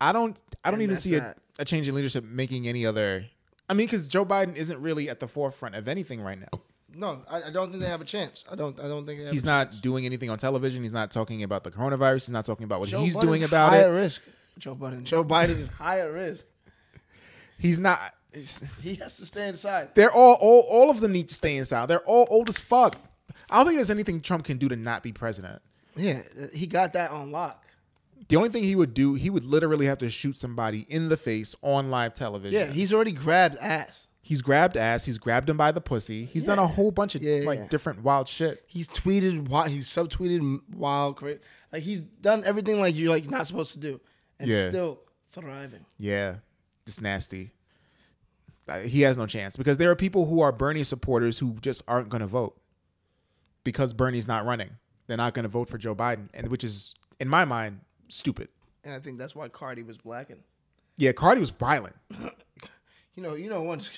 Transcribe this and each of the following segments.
I don't I don't and even see not... a, a change in leadership making any other. I mean, because Joe Biden isn't really at the forefront of anything right now. No, I, I, don't think they have a chance. I don't. I don't think he's not doing anything on television. He's not talking about the coronavirus. He's not talking about what Joe he's Biden's doing about high it. High risk. Joe Biden. Joe Biden is high at risk. He's not. He has to stay inside. They're all, all. All of them need to stay inside. They're all old as fuck. I don't think there's anything Trump can do to not be president. Yeah, he got that on lock. The only thing he would do, he would literally have to shoot somebody in the face on live television. Yeah, he's already grabbed ass. He's grabbed ass. He's grabbed him by the pussy. He's yeah. done a whole bunch of yeah, like yeah. different wild shit. He's tweeted wild. He's subtweeted wild. like he's done everything like you're like not supposed to do, and still thriving. Yeah, it's nasty. Uh, he has no chance because there are people who are Bernie supporters who just aren't going to vote because Bernie's not running. They're not going to vote for Joe Biden, and which is in my mind stupid. And I think that's why Cardi was blacking. Yeah, Cardi was violent. you know, you know, once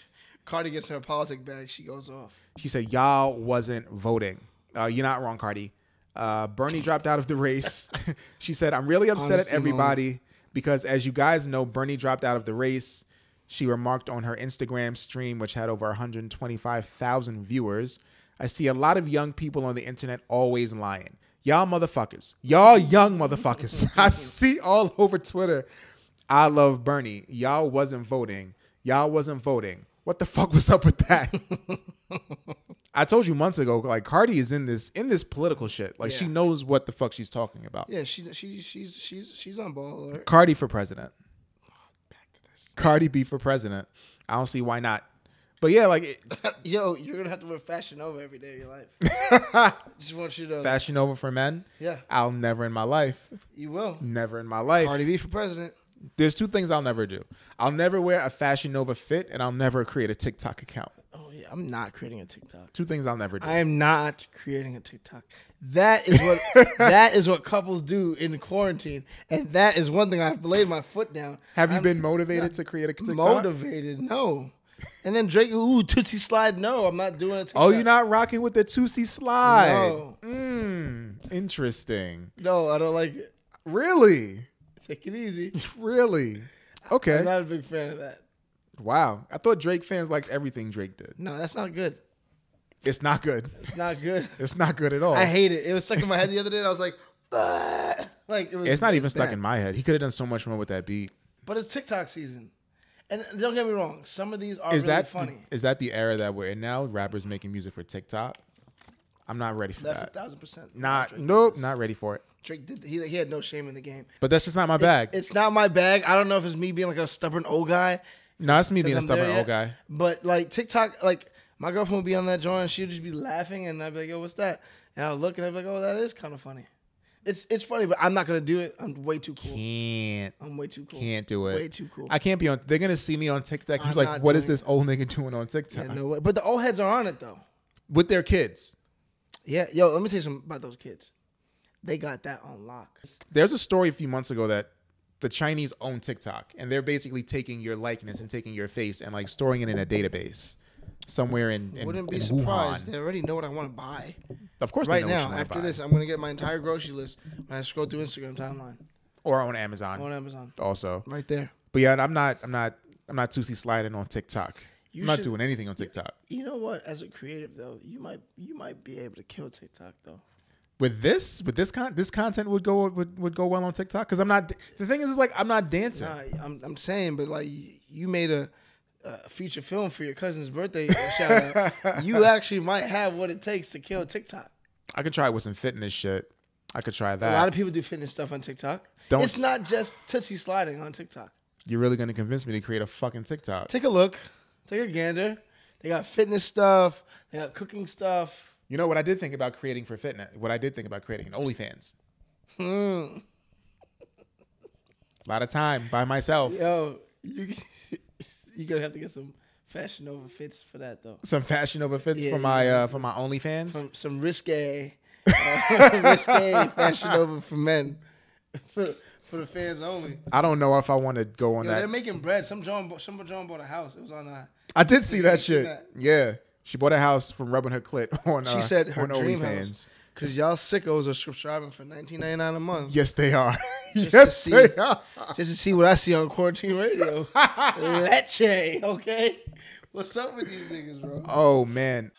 Cardi gets her politic bag, she goes off. She said, "Y'all wasn't voting. Uh, you're not wrong, Cardi. Uh, Bernie dropped out of the race." she said, "I'm really upset at everybody because, as you guys know, Bernie dropped out of the race." She remarked on her Instagram stream, which had over 125,000 viewers. I see a lot of young people on the internet always lying. Y'all motherfuckers. Y'all young motherfuckers. I see all over Twitter. I love Bernie. Y'all wasn't voting. Y'all wasn't voting. What the fuck was up with that? I told you months ago, like Cardi is in this in this political shit. Like yeah. she knows what the fuck she's talking about. Yeah, she she she's she's she's on ball alert. Cardi for president. Oh, Cardi B for president. I don't see why not. But yeah, like it, yo, you're gonna have to wear Fashion Nova every day of your life. Just want you to Fashion Nova for men. Yeah, I'll never in my life. You will never in my life. Cardi B for president. There's two things I'll never do. I'll never wear a Fashion Nova fit, and I'll never create a TikTok account. Oh yeah, I'm not creating a TikTok. Two things I'll never do. I am not creating a TikTok. That is what that is what couples do in quarantine, and that is one thing I've laid my foot down. Have you I'm, been motivated to create a TikTok? Motivated? No. And then Drake, ooh, Tootsie Slide. No, I'm not doing it. Oh, you're not rocking with the Tootsie Slide. No. Mm, interesting. No, I don't like it. Really? Take it easy. really? Okay. I'm not a big fan of that. Wow. I thought Drake fans liked everything Drake did. No, that's not good. It's not good. It's not good. it's not good at all. I hate it. It was stuck in my head the other day. I was like, like it was, it's not even stuck in my head. He could have done so much more with that beat. But it's TikTok season. And don't get me wrong, some of these are is really that, funny. Is that the era that we're in now? Rappers making music for TikTok. I'm not ready for that's that. That's a thousand percent. Not nope, not ready for it. Drake did he, he had no shame in the game. But that's just not my bag. It's not my bag. I don't know if it's me being like a stubborn old guy. No, it's me being a stubborn old guy. But like TikTok, like my girlfriend would be on that joint, she'd just be laughing, and I'd be like, "Yo, what's that?" And I'll look, and I'd be like, "Oh, that is kind of funny." It's it's funny, but I'm not gonna do it. I'm way too cool. Can't. I'm way too cool. Can't do it. Way too cool. I can't be on. They're gonna see me on TikTok. I'm He's like, what is this old nigga doing on TikTok Yeah, no way. But the old heads are on it though. with their kids? Yeah, yo, let me tell you something about those kids. They got that on lock. There's a story a few months ago that the Chinese own TikTok, and they're basically taking your likeness and taking your face and like storing it in a database somewhere in, in wouldn't be in surprised. Wuhan. They already know what I want to buy. Of course, right now after this, I'm gonna get my entire grocery list when I scroll through Instagram timeline or on Amazon. On Amazon, also right there. But yeah, I'm not, I'm not, I'm not too sliding on TikTok. You I'm not doing anything on TikTok. You know what? As a creative though, you might, you might be able to kill TikTok though with this with this con this content would go would, would go well on TikTok because I'm not the thing is, is like I'm not dancing. Nah, I'm I'm saying, but like you made a a uh, feature film for your cousin's birthday shout out, you actually might have what it takes to kill TikTok. I could try with some fitness shit. I could try that. A lot of people do fitness stuff on TikTok. Don't it's not just tootsie sliding on TikTok. You're really gonna convince me to create a fucking TikTok. Take a look. Take a gander. They got fitness stuff. They got cooking stuff. You know what I did think about creating for fitness? What I did think about creating an OnlyFans. Hmm. a lot of time by myself. Yo, you you're gonna have to get some fashion over fits for that though. Some fashion over fits yeah, for my yeah. uh, for my OnlyFans. From, some risque, uh, risque fashion over for men. For, for the fans only. I don't know if I want to go on Yo, that. They're making bread. Some John, some John bought a house. It was on. Uh, I did see that shit. That. Yeah, she bought a house from rubbing her clit on. She uh, said her dream OnlyFans. house Cause y'all sickos are subscribing for nineteen ninety nine a month. Yes, they are. Just yes, to see, they are. Just to see what I see on quarantine radio. Leche, okay. What's up with these niggas, bro? Oh man.